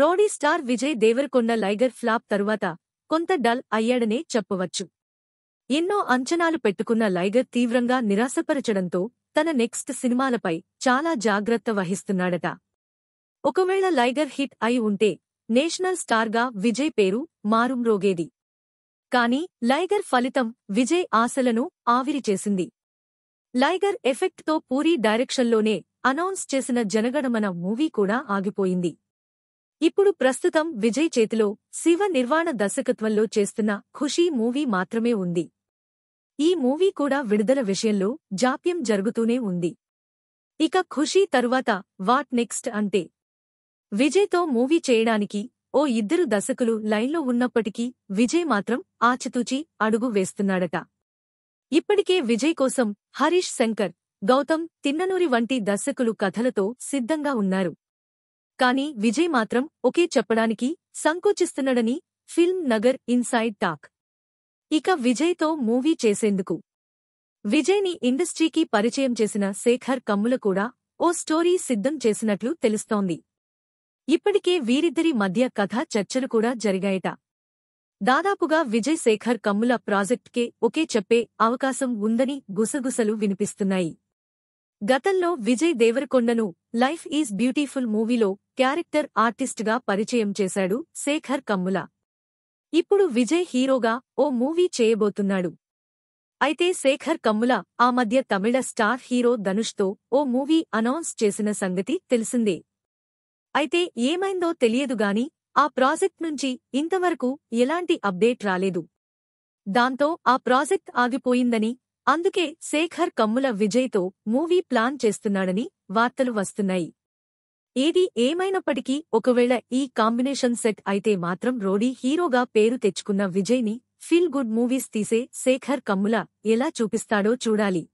రోడీ star Vijay Deverakonda Liger flop తరువాత కొంత dull అయ్యాడనే చెప్పవచ్చు ఎన్నో అంచనాలు పెట్టుకున్న లైగర్ తీవ్రంగా నిరాశపరచడంతో తన నెక్స్ట్ సినిమాలపై చాలా జాగ్రత్త వహిస్తున్నాడట ఒకవేళ లైగర్ హిట్ అయి ఉంటే నేషనల్ స్టార్గా విజయ్ పేరు మారుమ్రోగేది కాని లైగర్ ఫలితం విజయ్ ఆశలను ఆవిరి చేసింది లైగర్ ఎఫెక్ట్తో పూరీ డైరెక్షన్లోనే అనౌన్స్ చేసిన జనగణమన మూవీ కూడా ఆగిపోయింది ఇప్పుడు ప్రస్తుతం విజయ్ చేతిలో శివ నిర్వాణ దర్శకత్వంలో చేస్తున్న ఖుషీ మూవీ మాత్రమే ఉంది ఈ మూవీ కూడా విడుదల విషయంలో జాప్యం జరుగుతూనే ఉంది ఇక ఖుషీ తరువాత వాట్ నెక్స్ట్ అంటే విజయ్తో మూవీ చేయడానికి ఓ ఇద్దరు దశకులు లైన్లో ఉన్నప్పటికీ విజయ్ మాత్రం ఆచితూచి అడుగు వేస్తున్నాడట ఇప్పటికే విజయ్ కోసం హరీష్ శంకర్ గౌతమ్ తిన్ననూరి వంటి దర్శకులు కథలతో సిద్ధంగా ఉన్నారు కానీ విజయ్ మాత్రం ఒకే చెప్పడానికి సంకోచిస్తున్నాడని ఫిల్మ్ నగర్ ఇన్సైడ్ టాక్ ఇక విజయ్తో మూవీ చేసేందుకు విజయ్ని ఇండస్ట్రీకి పరిచయం చేసిన శేఖర్ కమ్ముల కూడా ఓ స్టోరీ సిద్ధం చేసినట్లు తెలుస్తోంది ఇప్పటికే వీరిద్దరి మధ్య కథ చర్చలు కూడా జరిగాయట దాదాపుగా విజయ్ శేఖర్ కమ్ముల ప్రాజెక్ట్కే ఒకే చెప్పే అవకాశం ఉందని గుసగుసలు వినిపిస్తున్నాయి గతంలో విజయ్ దేవరకొండను లైఫ్ ఈజ్ బ్యూటీఫుల్ మూవీలో క్యారెక్టర్ ఆర్టిస్ట్గా పరిచయం చేశాడు శేఖర్ కమ్ముల ఇప్పుడు విజయ్ హీరోగా ఓ మూవీ చేయబోతున్నాడు అయితే శేఖర్ కమ్ముల ఆ మధ్య తమిళ స్టార్ హీరో ధనుష్తో ఓ మూవీ అనౌన్స్ చేసిన సంగతి తెలిసిందే అయితే ఏమైందో తెలియదుగాని ఆ ప్రాజెక్ట్ నుంచి ఇంతవరకు ఎలాంటి అప్డేట్ రాలేదు దాంతో ఆ ప్రాజెక్ట్ ఆగిపోయిందని అందుకే శేఖర్ కమ్ముల విజయ్తో మూవీ ప్లాన్ చేస్తున్నాడని వార్తలు వస్తున్నాయి ఏది ఏమైనప్పటికీ ఒకవేళ ఈ కాంబినేషన్ సెట్ అయితే మాత్రం రోడీ హీరోగా పేరు తెచ్చుకున్న విజయ్ని ఫీల్ గుడ్ మూవీస్ తీసే శేఖర్ కమ్ముల ఎలా చూపిస్తాడో చూడాలి